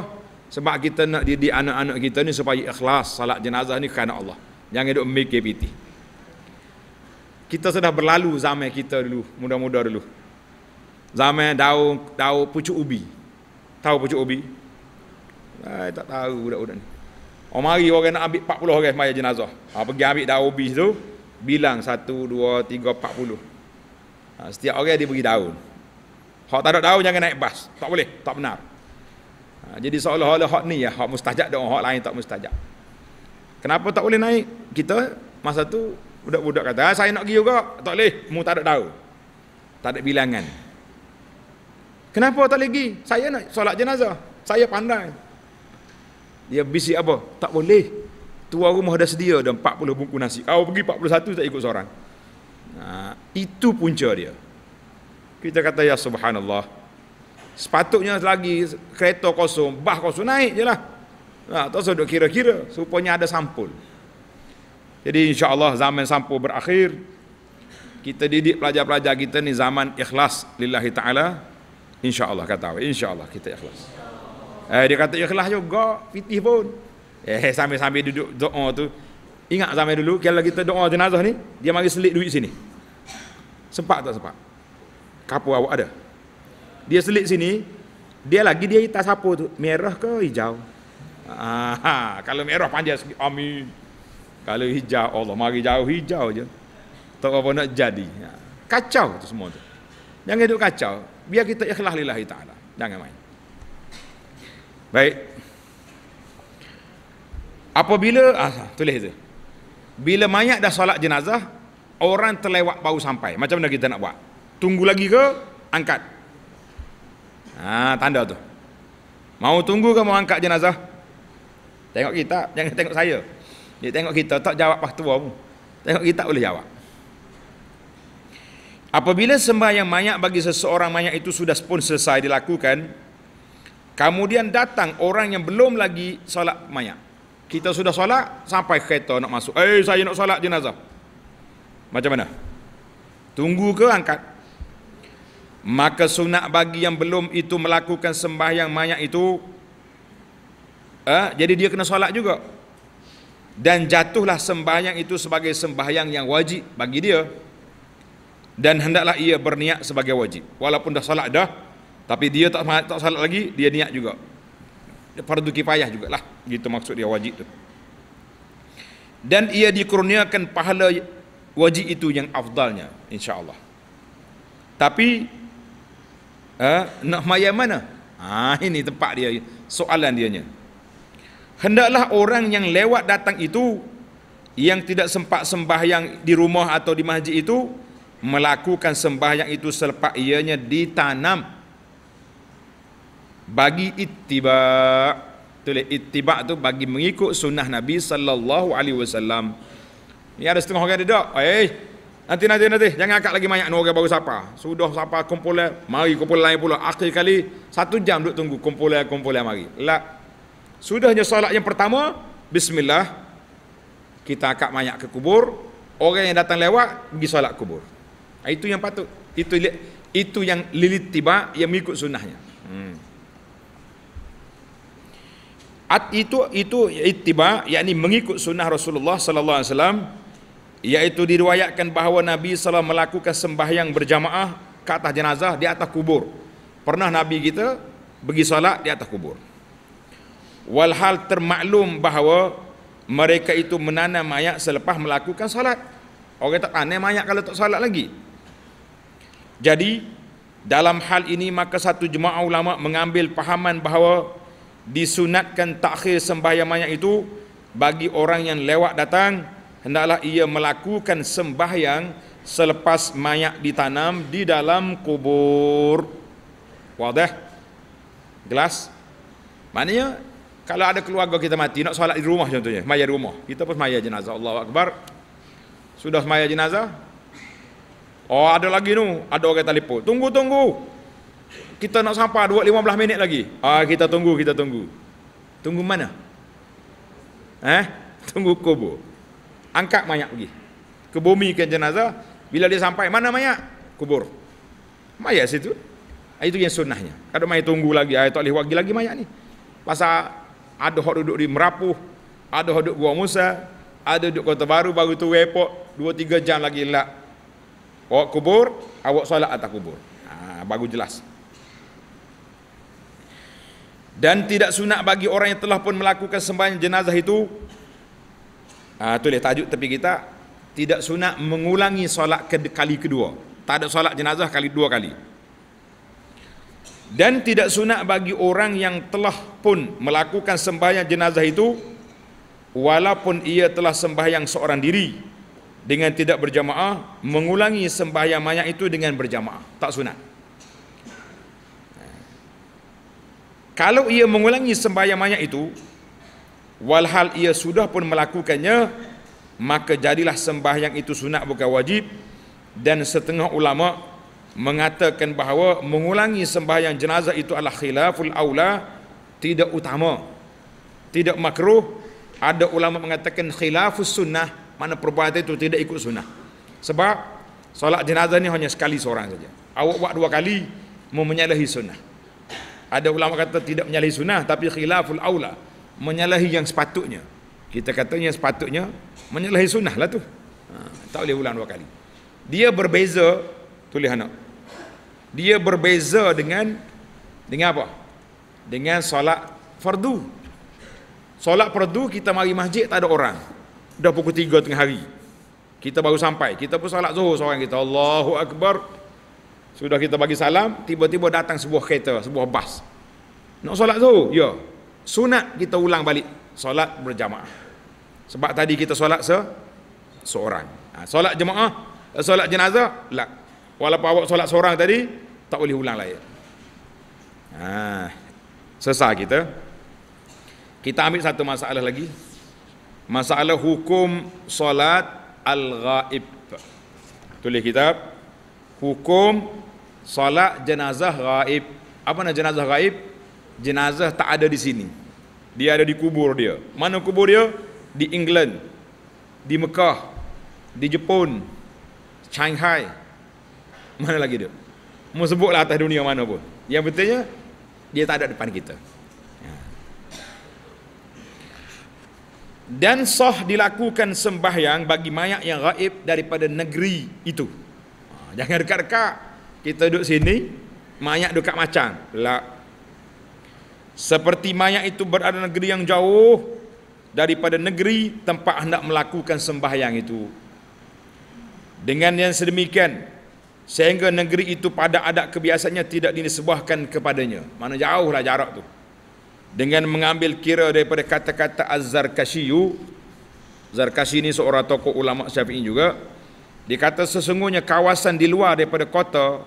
sebab kita nak didik anak-anak kita ni supaya ikhlas solat jenazah ni kerana Allah jangan duk mikir piti kita sudah berlalu zaman kita dulu muda-muda dulu zaman daun daun pucuk ubi tahu pucuk ubi Ay, tak tahu budak-budak ni Orang oh, mari orang nak ambil 40 orang semayah jenazah. Ha, pergi ambil daun ubi tu bilang 1 2 3 40. 40. setiap orang dia bagi daun. Hak tak ada daun jangan naik bas. Tak boleh, tak benar. Ha, jadi seolah-olah hak ni ya, hak mustajab dan hak lain tak mustajab. Kenapa tak boleh naik? Kita masa tu budak-budak kata, ha, saya nak pergi juga. Tak boleh, mu tak ada daun. Tak ada bilangan. Kenapa tak lagi? Saya nak solat jenazah. Saya pandai. Dia bisik apa? Tak boleh. Tua rumah dah sedia dan 40 bungkus nasi. Kau pergi 41 tak ikut seorang. Nah, itu punca dia. Kita kata ya subhanallah. Sepatutnya lagi kereta kosong, bah kosong naik je lah. Nah, tak usah kira-kira. Supaya ada sampul. Jadi insyaAllah zaman sampul berakhir. Kita didik pelajar-pelajar kita ni zaman ikhlas lillahi ta'ala. InsyaAllah kata awak. InsyaAllah kita ikhlas. Eh, dia kata ikhlas juga. Fitih pun. Eh, sambil-sambil eh, duduk doa tu. Ingat zaman dulu, kalau kita doa jenazah ni, dia mari selit duit sini. Sempat tak sempat? Kapur awak ada. Dia selit sini, dia lagi dia hitas apa tu? Merah ke hijau? Ah, kalau merah panjang sikit, amin. Kalau hijau, Allah mari jauh hijau je. Tak apa nak jadi. Ha, kacau tu semua tu. Jangan hidup kacau. Biar kita ikhlas lillahi ta'ala. Jangan main. Baik. Apabila ah, tulis tu, Bila mayat dah solat jenazah, orang terlewat baru sampai. Macam mana kita nak buat? Tunggu lagi ke angkat? Ha, tanda tu. Mau tunggu ke mau angkat jenazah? Tengok kita, jangan tengok saya. Dia tengok kita tak jawab pas tua pun. Tengok kita boleh jawab. Apabila sembahyang mayat bagi seseorang mayat itu sudah pun selesai dilakukan, kemudian datang orang yang belum lagi solat mayat kita sudah solat sampai kereta nak masuk eh saya nak solat jenazah macam mana tunggu ke angkat maka sunat bagi yang belum itu melakukan sembahyang mayat itu eh, jadi dia kena solat juga dan jatuhlah sembahyang itu sebagai sembahyang yang wajib bagi dia dan hendaklah ia berniat sebagai wajib walaupun dah solat dah tapi dia tak tak solat lagi dia niat juga fardu kifayah lah, gitu maksud dia wajib tu dan ia dikurniakan pahala wajib itu yang afdalnya insyaallah tapi eh, nak mayat mana ha, ini tempat dia soalan dia dianya hendaklah orang yang lewat datang itu yang tidak sempat sembahyang di rumah atau di masjid itu melakukan sembahyang itu selepas ianya ditanam bagi ittiba tulis ittiba tu bagi mengikut sunnah nabi sallallahu alaihi wasallam ni ada setengah orang ada dak eh nanti nanti nanti jangan angkat lagi banyak ni orang baru siapa sudah siapa kumpulan eh. mari kumpulan lain pula akhir kali satu jam duk tunggu kumpulan eh, kumpulan eh, mari lah sudahnya solat yang pertama bismillah kita angkat banyak ke kubur orang yang datang lewat pergi solat kubur itu yang patut itu itu yang lilit tiba yang mengikut sunnahnya hmm. At itu itu ittiba yakni mengikut sunnah Rasulullah sallallahu alaihi wasallam iaitu diriwayatkan bahawa Nabi sallallahu alaihi wasallam melakukan sembahyang berjamaah ke atas jenazah di atas kubur. Pernah Nabi kita pergi solat di atas kubur. Walhal termaklum bahawa mereka itu menanam mayat selepas melakukan solat. Orang tak tanam mayat kalau tak solat lagi. Jadi dalam hal ini maka satu jemaah ulama mengambil pahaman bahawa disunatkan takhir sembahyang mayat itu bagi orang yang lewat datang hendaklah ia melakukan sembahyang selepas mayat ditanam di dalam kubur. Wadah gelas. Maknanya kalau ada keluarga kita mati nak solat di rumah contohnya, mayat rumah. Kita pun maya jenazah Allahu Akbar. Sudah maya jenazah. Oh ada lagi tu, ada orang telefon. Tunggu tunggu kita nak sampai 2 15 minit lagi. Ah kita tunggu, kita tunggu. Tunggu mana? Eh? Tunggu kubur. Angkat mayat pergi. Ke bumi ke jenazah. Bila dia sampai mana mayat? Kubur. Mayat situ. Ah, itu yang sunnahnya. Kalau mayat tunggu lagi, ayat ah, tak boleh wagi lagi mayat ni. Pasal ada hok duduk di Merapuh, ada hok duduk Gua Musa, ada duduk Kota Baru baru tu repot 2 3 jam lagi lah. Awak kubur, awak solat atas kubur. Ha, ah, baru jelas dan tidak sunat bagi orang yang telah pun melakukan sembahyang jenazah itu ah ha, tulis tajuk tepi kita tidak sunat mengulangi solat kali kedua tak ada solat jenazah kali dua kali dan tidak sunat bagi orang yang telah pun melakukan sembahyang jenazah itu walaupun ia telah sembahyang seorang diri dengan tidak berjamaah mengulangi sembahyang mayat itu dengan berjamaah tak sunat Kalau ia mengulangi sembahyang mayat itu Walhal ia sudah pun melakukannya Maka jadilah sembahyang itu sunat bukan wajib Dan setengah ulama Mengatakan bahawa Mengulangi sembahyang jenazah itu adalah khilaful awla Tidak utama Tidak makruh Ada ulama mengatakan khilaful sunnah Mana perbuatan itu tidak ikut sunnah Sebab Salat jenazah ni hanya sekali seorang saja Awak buat dua kali Memenyalahi sunnah ada ulama kata tidak menyalahi sunnah tapi khilaful aula menyalahi yang sepatutnya kita kata yang sepatutnya menyalahi sunnah lah tu ha, tak boleh ulang dua kali dia berbeza tulis anak dia berbeza dengan dengan apa dengan solat fardu solat fardu kita mari masjid tak ada orang dah pukul 3 tengah hari kita baru sampai kita pun solat zuhur seorang kita Allahu akbar sudah kita bagi salam, tiba-tiba datang sebuah kereta, sebuah bas. Nak solat tu, Ya. Sunat kita ulang balik. Solat berjamaah. Sebab tadi kita solat se seorang. Ha, solat jemaah, eh, solat jenazah, lah. Walaupun awak solat seorang tadi, tak boleh ulang lagi. Ha, sesah kita. Kita ambil satu masalah lagi. Masalah hukum solat al-ghaib. Tulis kitab hukum salat jenazah raib. Apa nak jenazah raib? Jenazah tak ada di sini. Dia ada di kubur dia. Mana kubur dia? Di England. Di Mekah. Di Jepun. Shanghai. Mana lagi dia? Mau sebutlah atas dunia mana pun. Yang betulnya, dia tak ada depan kita. Ya. Dan sah dilakukan sembahyang bagi mayat yang raib daripada negeri itu jangan dekat-dekat. Kita duduk sini, mayat dekat macam. Lah. Seperti mayat itu berada negeri yang jauh daripada negeri tempat hendak melakukan sembahyang itu. Dengan yang sedemikian, sehingga negeri itu pada adat kebiasaannya tidak dinisbahkan kepadanya. Mana jauhlah jarak tu. Dengan mengambil kira daripada kata-kata Az-Zarkashiyu, Zarkashi ini seorang tokoh ulama Syafi'i juga, dia kata sesungguhnya kawasan di luar daripada kota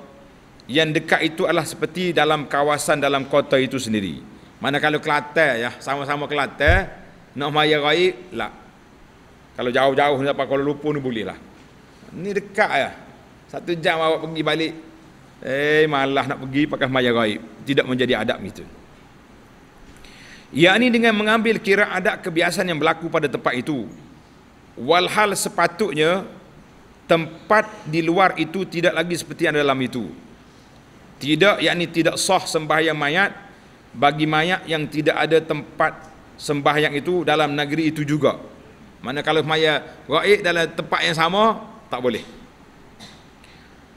yang dekat itu adalah seperti dalam kawasan dalam kota itu sendiri. Mana kalau Kelantan ya, sama-sama Kelantan, nak maya rai lah. Kalau jauh-jauh ni apa kalau lupa ni boleh lah. Ni dekat ya. Satu jam awak pergi balik. Eh malah nak pergi pakai maya rai. Tidak menjadi adab gitu. Ia ini dengan mengambil kira adat kebiasaan yang berlaku pada tempat itu. Walhal sepatutnya tempat di luar itu tidak lagi seperti yang dalam itu tidak yakni tidak sah sembahyang mayat bagi mayat yang tidak ada tempat sembahyang itu dalam negeri itu juga mana kalau mayat gaib dalam tempat yang sama tak boleh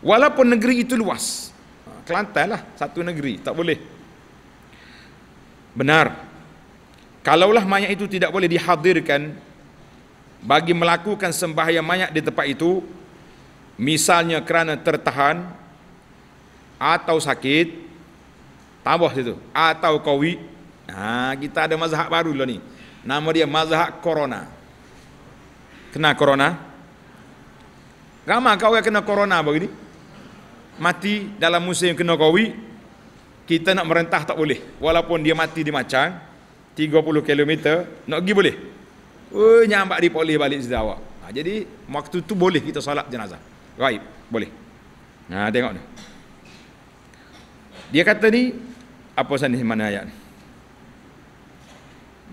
walaupun negeri itu luas Kelantan lah satu negeri tak boleh benar kalaulah mayat itu tidak boleh dihadirkan bagi melakukan sembahyang mayat di tempat itu misalnya kerana tertahan atau sakit tambah situ atau covid nah ha, kita ada mazhab baru lah ni nama dia mazhab corona kena corona ramai kau yang kena corona begini mati dalam musim kena covid kita nak merentah tak boleh walaupun dia mati di macam 30 km nak pergi boleh Oh, nyambak di poli balik sedawak. Ha, jadi, waktu tu boleh kita salat jenazah. Raib Boleh Ha nah, tengok ni Dia kata ni Apa sana mana ayat ni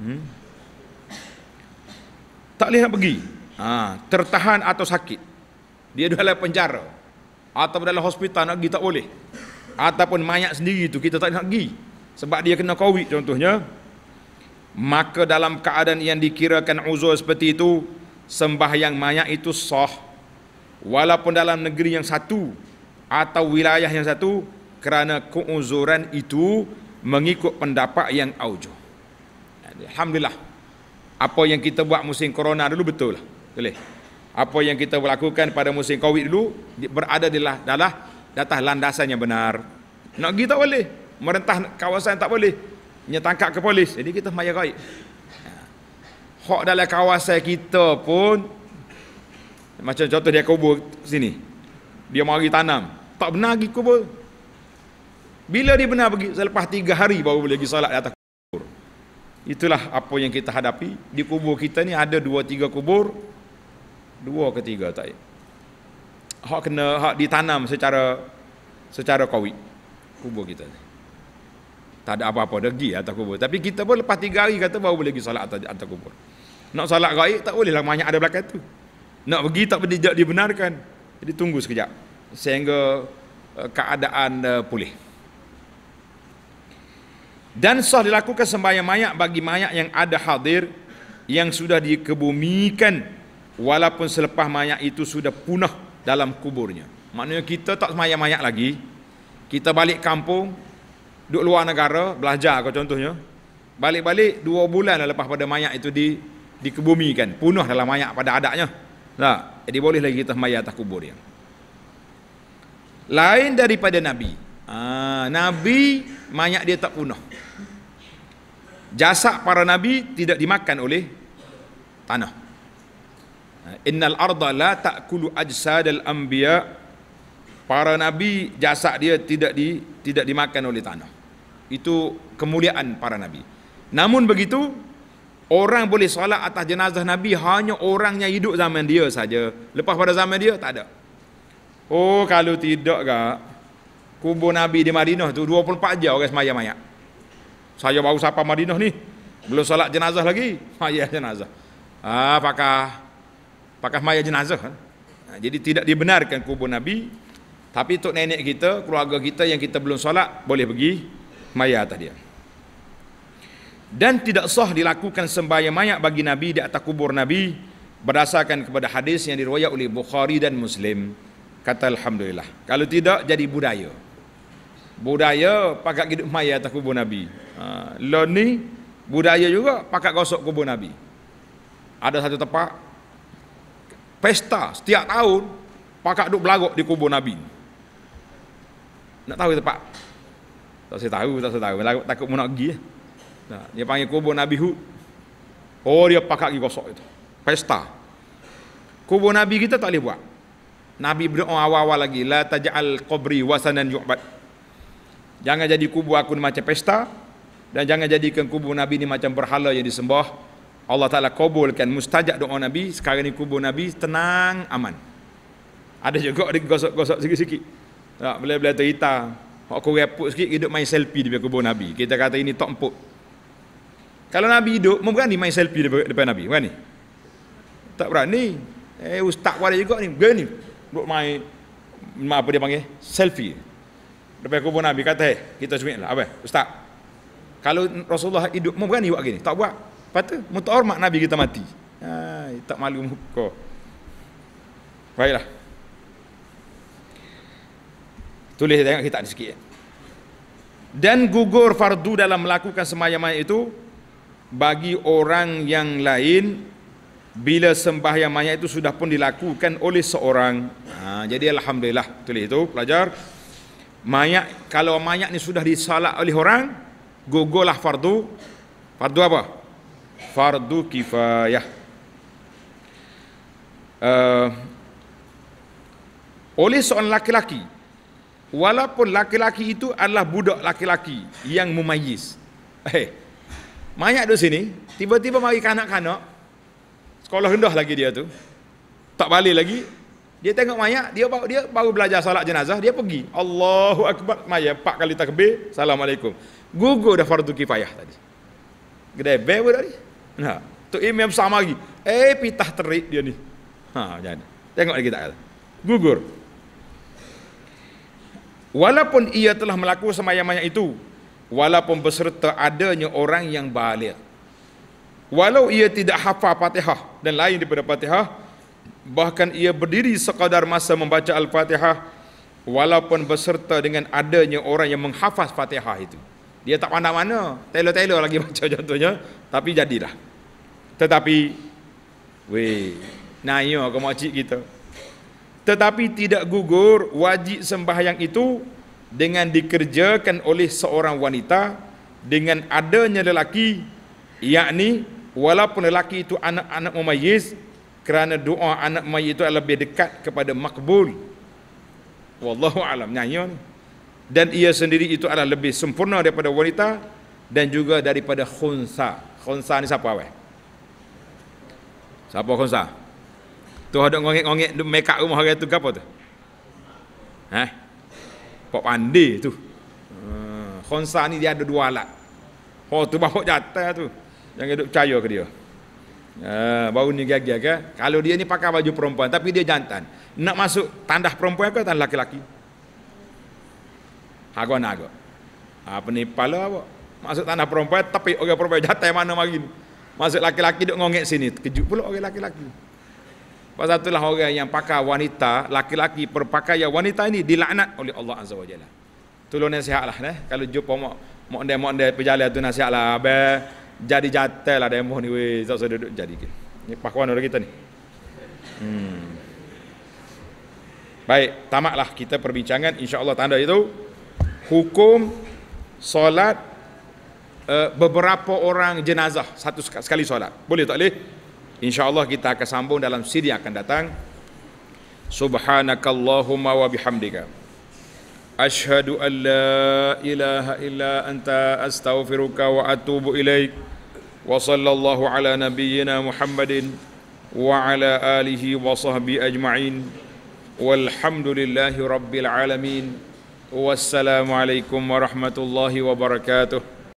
hmm? Tak boleh nak pergi ha, Tertahan atau sakit Dia dalam penjara Atau dalam hospital nak pergi tak boleh Ataupun mayat sendiri tu kita tak nak pergi Sebab dia kena covid contohnya Maka dalam keadaan yang dikirakan uzur seperti itu Sembahyang mayat itu sah walaupun dalam negeri yang satu atau wilayah yang satu kerana keuzuran itu mengikut pendapat yang aujuh. Alhamdulillah. Apa yang kita buat musim corona dulu betul. lah. Boleh. Apa yang kita lakukan pada musim covid dulu berada di lah dalam datah landasan yang benar. Nak kita boleh. Merentah kawasan tak boleh. Nyetangkap ke polis. Jadi kita maya gaib. Ya. Hak dalam kawasan kita pun macam contoh dia kubur sini. Dia mari tanam. Tak benar lagi kubur. Bila dia benar pergi, selepas tiga hari baru boleh pergi salat di atas kubur. Itulah apa yang kita hadapi. Di kubur kita ni ada dua tiga kubur. Dua ketiga tak ya. Hak kena hak ditanam secara secara kawit. Kubur kita ni. Tak ada apa-apa degi atas kubur. Tapi kita pun lepas tiga hari kata baru boleh pergi salat atas, atas kubur. Nak salat gaib tak boleh lah banyak ada belakang tu nak pergi tak tidak dibenarkan jadi tunggu sekejap sehingga eh, keadaan eh, pulih dan sah dilakukan sembahyang mayat bagi mayat yang ada hadir yang sudah dikebumikan walaupun selepas mayat itu sudah punah dalam kuburnya maknanya kita tak sembahyang mayat lagi kita balik kampung duduk luar negara belajar kau contohnya balik-balik dua bulan lah lepas pada mayat itu di dikebumikan punah dalam mayat pada adaknya. Tak. Jadi boleh lagi kita mayat atas kubur dia. Lain daripada Nabi. Ah, nabi mayat dia tak punah. Jasad para Nabi tidak dimakan oleh tanah. Ah, innal arda la ta'kulu ajsadal anbiya para nabi jasad dia tidak di tidak dimakan oleh tanah itu kemuliaan para nabi namun begitu Orang boleh solat atas jenazah Nabi hanya orang yang hidup zaman dia saja. Lepas pada zaman dia tak ada. Oh kalau tidak gak kubur Nabi di Madinah tu 24 jam orang semayang mayat. Saya baru sampai Madinah ni belum solat jenazah lagi, maya jenazah. Ah ha, pakah pakah maya jenazah. Ha, jadi tidak dibenarkan kubur Nabi. Tapi untuk nenek kita, keluarga kita yang kita belum solat boleh pergi maya tadi. dia dan tidak sah dilakukan sembahyang mayat bagi nabi di atas kubur nabi berdasarkan kepada hadis yang diriwayat oleh Bukhari dan Muslim kata alhamdulillah kalau tidak jadi budaya budaya pakat hidup mayat atas kubur nabi ha lo ni budaya juga pakat gosok kubur nabi ada satu tempat pesta setiap tahun pakat duk belagok di kubur nabi nak tahu tempat tak saya tahu tak saya tahu takut nak pergi eh. Nah, dia panggil kubur Nabi Hud. Oh, dia pakai lagi gosok itu. Pesta. Kubur Nabi kita tak boleh buat. Nabi berdoa awal-awal lagi. La taja'al qabri wasanan yu'bad. Jangan jadi kubur aku ni macam pesta. Dan jangan jadikan kubur Nabi ni macam berhala yang disembah. Allah Ta'ala kabulkan mustajab doa Nabi. Sekarang ni kubur Nabi tenang, aman. Ada juga ada gosok-gosok sikit-sikit. Tak boleh-boleh terita. Aku repot sikit hidup main selfie di kubur Nabi. Kita kata ini tak empuk. Kalau Nabi hidup, mau berani main selfie depan, depan Nabi, berani? Tak berani. Eh, ustaz wali juga ni, berani. Duduk main, apa dia panggil, selfie. Depan kubur Nabi, kata, hey, eh, kita cuman lah, apa? Ustaz, kalau Rasulullah hidup, mau berani buat gini? Tak buat. Lepas tu, mutu hormat Nabi kita mati. Hai, tak malu muka. Baiklah. Tulis tengok kita ni sikit. Dan gugur fardu dalam melakukan semayamah itu, bagi orang yang lain bila sembahyang mayat itu sudah pun dilakukan oleh seorang. Ha, jadi alhamdulillah tulis itu pelajar. Mayat kalau mayat ni sudah disalat oleh orang, gugurlah fardu. Fardu apa? Fardu kifayah. Uh, oleh seorang laki-laki walaupun laki-laki itu adalah budak laki-laki yang mumayyiz eh hey. Mayat duduk sini, tiba-tiba mari kanak-kanak, sekolah rendah lagi dia tu, tak balik lagi, dia tengok mayat, dia baru, dia baru belajar salat jenazah, dia pergi. Allahu Akbar, mayat, empat kali takbir, Assalamualaikum. Gugur dah fardu kifayah tadi. Gede bebo tadi. Nah, tu imam sama lagi. Eh, pitah terik dia ni. Ha, jangan. Tengok lagi tak? Gugur. Walaupun ia telah melakukan semayang-mayang itu, walaupun berserta adanya orang yang balik walau ia tidak hafal fatihah dan lain daripada fatihah bahkan ia berdiri sekadar masa membaca al-fatihah walaupun berserta dengan adanya orang yang menghafaz fatihah itu dia tak pandang mana telo-telo lagi macam contohnya tapi jadilah tetapi weh naya ke makcik kita tetapi tidak gugur wajib sembahyang itu dengan dikerjakan oleh seorang wanita dengan adanya lelaki yakni walaupun lelaki itu anak-anak mumayyiz kerana doa anak mumayyiz itu lebih dekat kepada makbul wallahu alam nyanyo dan ia sendiri itu adalah lebih sempurna daripada wanita dan juga daripada khunsa khunsa ni siapa weh siapa khunsa tu ada ngongek-ngongek make up rumah hari tu apa tu ha Pak pandai tu. Hmm. Khonsa ni dia ada dua alat. Ho tu bapak jatah tu. Jangan duk percaya ke dia. Ha, baru ni gagal ke? Kalau dia ni pakai baju perempuan tapi dia jantan. Nak masuk tandas perempuan ke tandas laki-laki? Hago nago. Apa ni pala apa? Masuk tanah perempuan tapi orang perempuan jatah mana mari ni? Masuk laki-laki duk ngongek sini, kejut pula orang laki-laki. Pasal itulah orang yang pakai wanita, laki-laki berpakaian wanita ini dilaknat oleh Allah Azza wa Jalla. Tolong nasihatlah eh. Kalau jumpa mak mak dia mak dia pejalan tu nasihatlah. Abe jadi jatel lah demo ni weh. Tak usah duduk jadi ke. Ni pakuan orang kita ni. Hmm. Baik, tamatlah kita perbincangan insya-Allah tanda itu hukum solat uh, beberapa orang jenazah satu sekali solat. Boleh tak boleh? InsyaAllah kita akan sambung dalam siri yang akan datang. Subhanakallahumma wa bihamdika. Ashadu an la ilaha illa anta astaghfiruka wa atubu ilaik. Wa sallallahu ala nabiyyina Muhammadin wa ala alihi wa sahbihi ajma'in. Walhamdulillahi rabbil alamin. Wassalamualaikum warahmatullahi wabarakatuh.